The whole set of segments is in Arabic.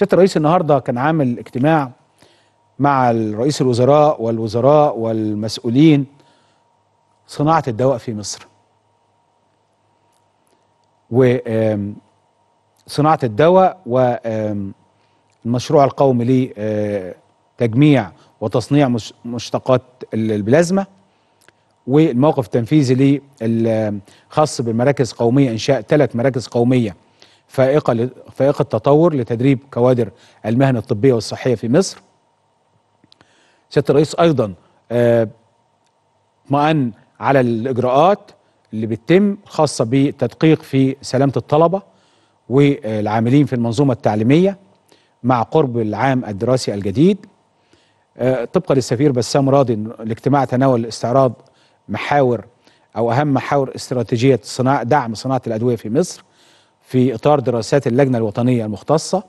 سياده الرئيس النهارده كان عامل اجتماع مع رئيس الوزراء والوزراء والمسؤولين صناعه الدواء في مصر و صناعه الدواء والمشروع القومي لتجميع وتصنيع مشتقات البلازما والموقف التنفيذي الخاص بمراكز قوميه انشاء ثلاث مراكز قوميه فائقة فائقة تطور لتدريب كوادر المهن الطبية والصحية في مصر سيادة الرئيس أيضا اطمأن آه، على الإجراءات اللي بتتم خاصة بتدقيق في سلامة الطلبة والعاملين في المنظومة التعليمية مع قرب العام الدراسي الجديد آه، طبقا للسفير بسام راضي الاجتماع تناول استعراض محاور أو أهم محاور استراتيجية صناعة دعم صناعة الأدوية في مصر في إطار دراسات اللجنة الوطنية المختصة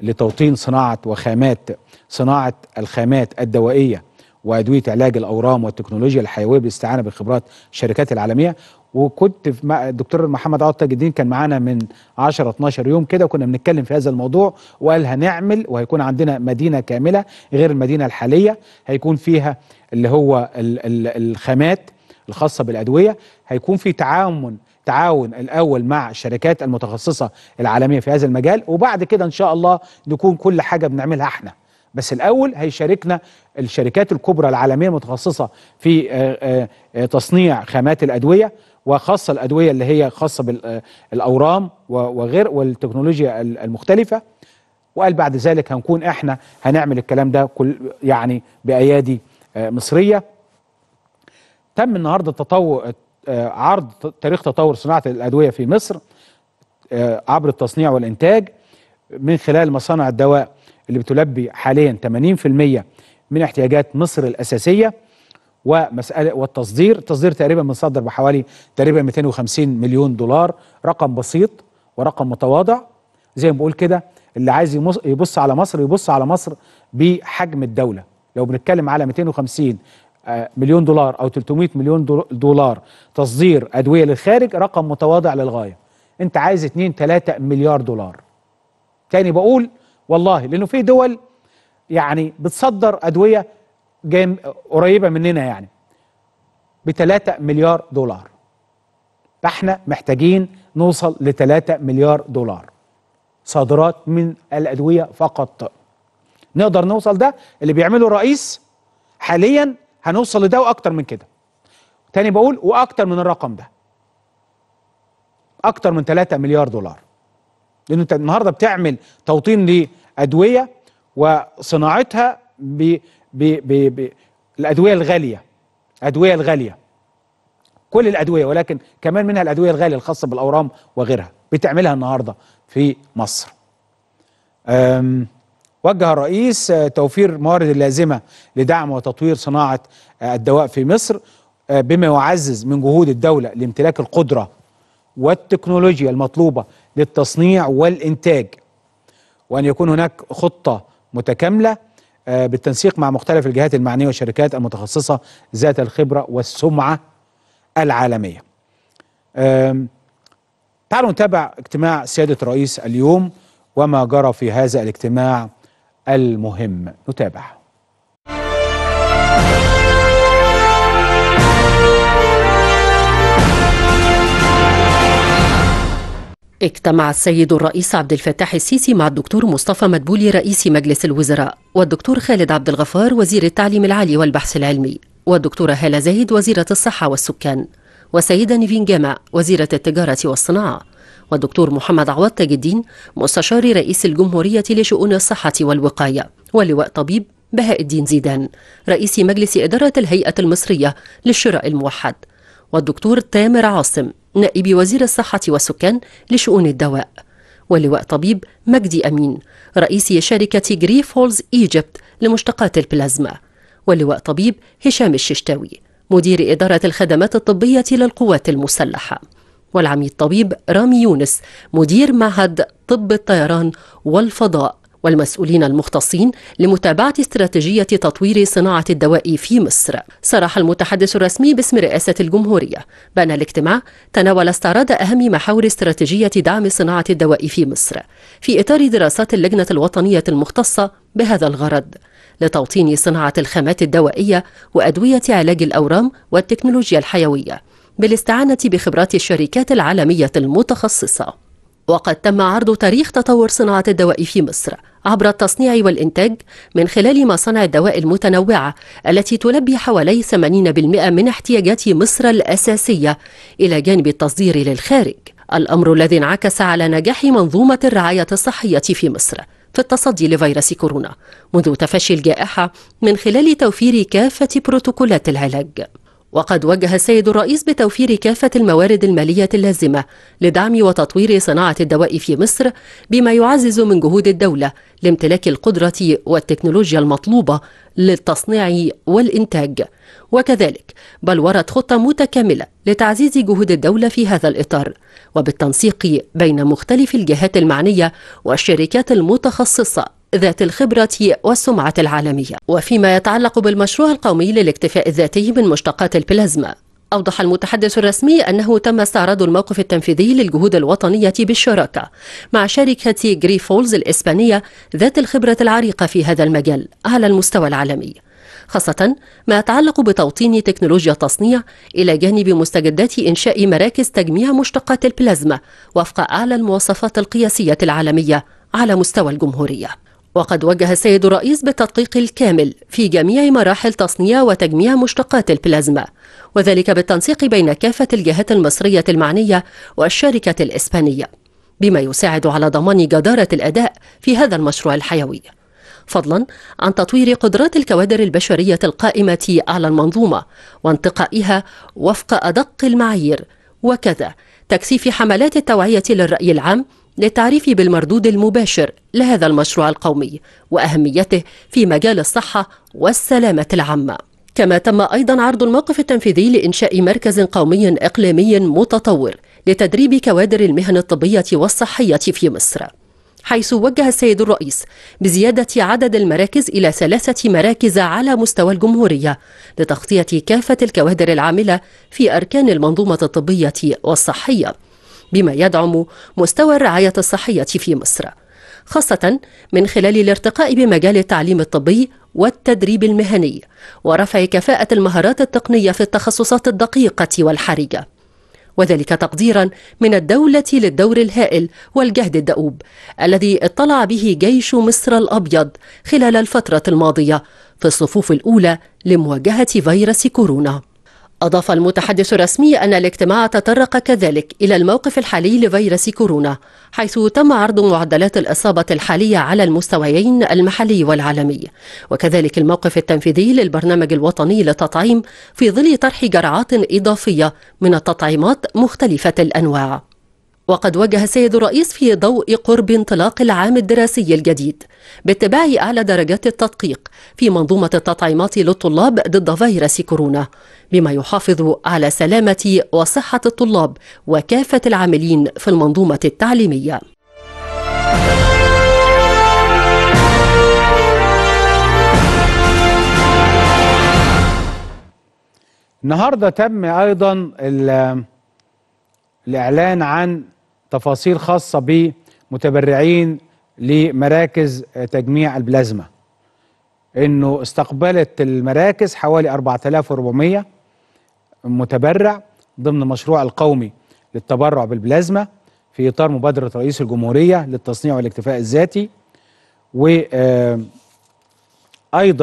لتوطين صناعة وخامات صناعة الخامات الدوائية وأدوية علاج الأورام والتكنولوجيا الحيوية بالاستعانة بخبرات الشركات العالمية وكنت مع الدكتور محمد عوض تاج الدين كان معانا من 10 12 يوم كده وكنا بنتكلم في هذا الموضوع وقال هنعمل وهيكون عندنا مدينه كامله غير المدينه الحاليه هيكون فيها اللي هو الخامات الخاصه بالادويه هيكون في تعاون التعاون الاول مع الشركات المتخصصه العالميه في هذا المجال وبعد كده ان شاء الله نكون كل حاجه بنعملها احنا بس الاول هيشاركنا الشركات الكبرى العالميه المتخصصه في آه، آه، آه، تصنيع خامات الادويه وخاصه الادويه اللي هي خاصه بالاورام وغير والتكنولوجيا المختلفه وقال بعد ذلك هنكون احنا هنعمل الكلام ده كل يعني بايادي مصريه تم النهارده التطور آه، عرض تاريخ تطور صناعه الادويه في مصر آه، عبر التصنيع والانتاج من خلال مصانع الدواء اللي بتلبي حاليا 80% من احتياجات مصر الاساسيه ومساله والتصدير التصدير تقريبا بنصدر بحوالي تقريبا 250 مليون دولار رقم بسيط ورقم متواضع زي ما بقول كده اللي عايز يبص على مصر يبص على مصر بحجم الدوله لو بنتكلم على 250 مليون دولار او 300 مليون دولار تصدير ادويه للخارج رقم متواضع للغايه انت عايز 2 3 مليار دولار تاني بقول والله لانه في دول يعني بتصدر ادويه جام قريبه مننا يعني ب 3 مليار دولار فاحنا محتاجين نوصل ل 3 مليار دولار صادرات من الادويه فقط نقدر نوصل ده اللي بيعمله الرئيس حاليا هنوصل لده واكتر من كده تاني بقول واكتر من الرقم ده اكتر من 3 مليار دولار لانه انت النهارده بتعمل توطين لادويه وصناعتها ب الادويه الغاليه ادويه الغاليه كل الادويه ولكن كمان منها الادويه الغاليه الخاصه بالاورام وغيرها بتعملها النهارده في مصر وجه الرئيس توفير الموارد اللازمة لدعم وتطوير صناعة الدواء في مصر آه، بما يعزز من جهود الدولة لامتلاك القدرة والتكنولوجيا المطلوبة للتصنيع والإنتاج وأن يكون هناك خطة متكاملة آه، بالتنسيق مع مختلف الجهات المعنية والشركات المتخصصة ذات الخبرة والسمعة العالمية تعالوا نتابع اجتماع سيادة الرئيس اليوم وما جرى في هذا الاجتماع المهم نتابع اجتمع السيد الرئيس عبد الفتاح السيسي مع الدكتور مصطفى مدبولي رئيس مجلس الوزراء والدكتور خالد عبد الغفار وزير التعليم العالي والبحث العلمي والدكتورة هالة زايد وزيرة الصحة والسكان وسيدة نيفين جامع وزيرة التجارة والصناعة والدكتور محمد عوض تاج الدين مستشار رئيس الجمهورية لشؤون الصحة والوقاية ولواء طبيب بهاء الدين زيدان رئيس مجلس إدارة الهيئة المصرية للشراء الموحد والدكتور تامر عاصم نائب وزير الصحة والسكان لشؤون الدواء ولواء طبيب مجدي أمين رئيس شركة جري فولز إيجيبت لمشتقات البلازما ولواء طبيب هشام الششتاوي مدير إدارة الخدمات الطبية للقوات المسلحة والعميد الطبيب رامي يونس مدير معهد طب الطيران والفضاء والمسؤولين المختصين لمتابعة استراتيجية تطوير صناعة الدواء في مصر صرح المتحدث الرسمي باسم رئاسة الجمهورية بأن الاجتماع تناول استعراض أهم محاور استراتيجية دعم صناعة الدواء في مصر في إطار دراسات اللجنة الوطنية المختصة بهذا الغرض لتوطين صناعة الخامات الدوائية وأدوية علاج الأورام والتكنولوجيا الحيوية بالاستعانة بخبرات الشركات العالمية المتخصصة وقد تم عرض تاريخ تطور صناعة الدواء في مصر عبر التصنيع والإنتاج من خلال مصانع الدواء المتنوعة التي تلبي حوالي 80% من احتياجات مصر الأساسية إلى جانب التصدير للخارج الأمر الذي انعكس على نجاح منظومة الرعاية الصحية في مصر في التصدي لفيروس كورونا منذ تفشي الجائحة من خلال توفير كافة بروتوكولات العلاج وقد وجه السيد الرئيس بتوفير كافة الموارد المالية اللازمة لدعم وتطوير صناعة الدواء في مصر بما يعزز من جهود الدولة لامتلاك القدرة والتكنولوجيا المطلوبة للتصنيع والإنتاج وكذلك بلورت خطة متكاملة لتعزيز جهود الدولة في هذا الإطار وبالتنسيق بين مختلف الجهات المعنية والشركات المتخصصة ذات الخبرة والسمعة العالمية وفيما يتعلق بالمشروع القومي للاكتفاء الذاتي من مشتقات البلازما أوضح المتحدث الرسمي أنه تم استعراض الموقف التنفيذي للجهود الوطنية بالشراكة مع شركة فولز الإسبانية ذات الخبرة العريقة في هذا المجال على المستوى العالمي خاصة ما يتعلق بتوطين تكنولوجيا التصنيع إلى جانب مستجدات إنشاء مراكز تجميع مشتقات البلازما وفق أعلى المواصفات القياسية العالمية على مستوى الجمهورية وقد وجه السيد الرئيس بالتدقيق الكامل في جميع مراحل تصنيع وتجميع مشتقات البلازما وذلك بالتنسيق بين كافة الجهات المصرية المعنية والشركة الإسبانية بما يساعد على ضمان جدارة الأداء في هذا المشروع الحيوي فضلا عن تطوير قدرات الكوادر البشرية القائمة على المنظومة وانتقائها وفق أدق المعايير وكذا تكثيف حملات التوعية للرأي العام للتعريف بالمردود المباشر لهذا المشروع القومي وأهميته في مجال الصحة والسلامة العامة كما تم أيضا عرض الموقف التنفيذي لإنشاء مركز قومي إقليمي متطور لتدريب كوادر المهن الطبية والصحية في مصر حيث وجه السيد الرئيس بزيادة عدد المراكز إلى ثلاثة مراكز على مستوى الجمهورية لتغطية كافة الكوادر العاملة في أركان المنظومة الطبية والصحية بما يدعم مستوى الرعاية الصحية في مصر خاصة من خلال الارتقاء بمجال التعليم الطبي والتدريب المهني ورفع كفاءة المهارات التقنية في التخصصات الدقيقة والحرجة وذلك تقديرا من الدولة للدور الهائل والجهد الدؤوب الذي اطلع به جيش مصر الأبيض خلال الفترة الماضية في الصفوف الأولى لمواجهة فيروس كورونا أضاف المتحدث الرسمي أن الاجتماع تطرق كذلك إلى الموقف الحالي لفيروس كورونا حيث تم عرض معدلات الإصابة الحالية على المستويين المحلي والعالمي وكذلك الموقف التنفيذي للبرنامج الوطني للتطعيم في ظل طرح جرعات إضافية من التطعيمات مختلفة الأنواع وقد وجه السيد الرئيس في ضوء قرب انطلاق العام الدراسي الجديد باتباع أعلى درجات التدقيق في منظومة التطعيمات للطلاب ضد فيروس كورونا بما يحافظ على سلامة وصحة الطلاب وكافة العاملين في المنظومة التعليمية النهارده تم ايضا الاعلان عن تفاصيل خاصه بمتبرعين لمراكز تجميع البلازما انه استقبلت المراكز حوالي 4400 متبرع ضمن مشروع القومي للتبرع بالبلازما في إطار مبادرة رئيس الجمهورية للتصنيع والاكتفاء الذاتي وأيضا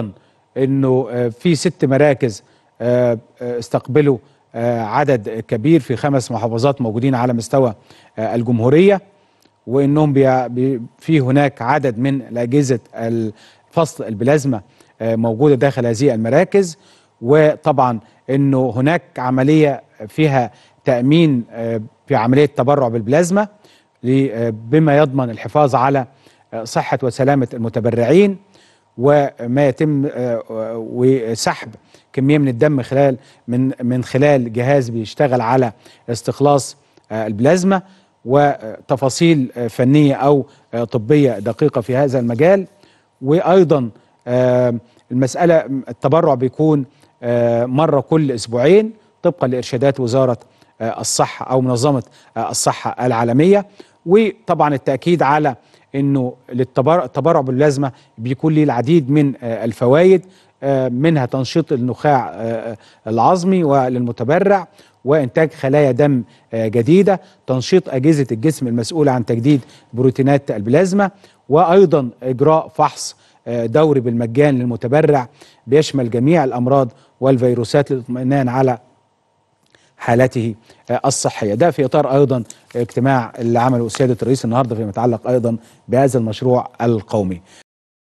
آه، أنه آه، في ست مراكز آه، استقبلوا عدد كبير في خمس محافظات موجودين على مستوى الجمهورية وانهم بي في هناك عدد من الاجهزه فصل البلازما موجوده داخل هذه المراكز وطبعا انه هناك عمليه فيها تامين آه، في عمليه تبرع بالبلازما آه، بما يضمن الحفاظ على آه، صحه وسلامه المتبرعين وما يتم وسحب كميه من الدم خلال من من خلال جهاز بيشتغل على استخلاص البلازما وتفاصيل فنيه او طبيه دقيقه في هذا المجال وايضا المساله التبرع بيكون آه، مرة كل أسبوعين طبقا لإرشادات وزارة آه، الصحة أو منظمة آه، الصحة العالمية وطبعا التأكيد على أنه التبرع باللازمة بيكون ليه العديد من الفوائد منها تنشيط النخاع العظمي وللمتبرع وإنتاج خلايا دم جديدة تنشيط أجهزة الجسم المسؤولة عن تجديد بروتينات البلازما وأيضا إجراء فحص دوري بالمجان للمتبرع بيشمل جميع الأمراض والفيروسات للاطمئنان على حالته آه، الصحيه ده في اطار ايضا اجتماع اللي عمله سياده الرئيس النهارده فيما يتعلق ايضا بهذا المشروع القومي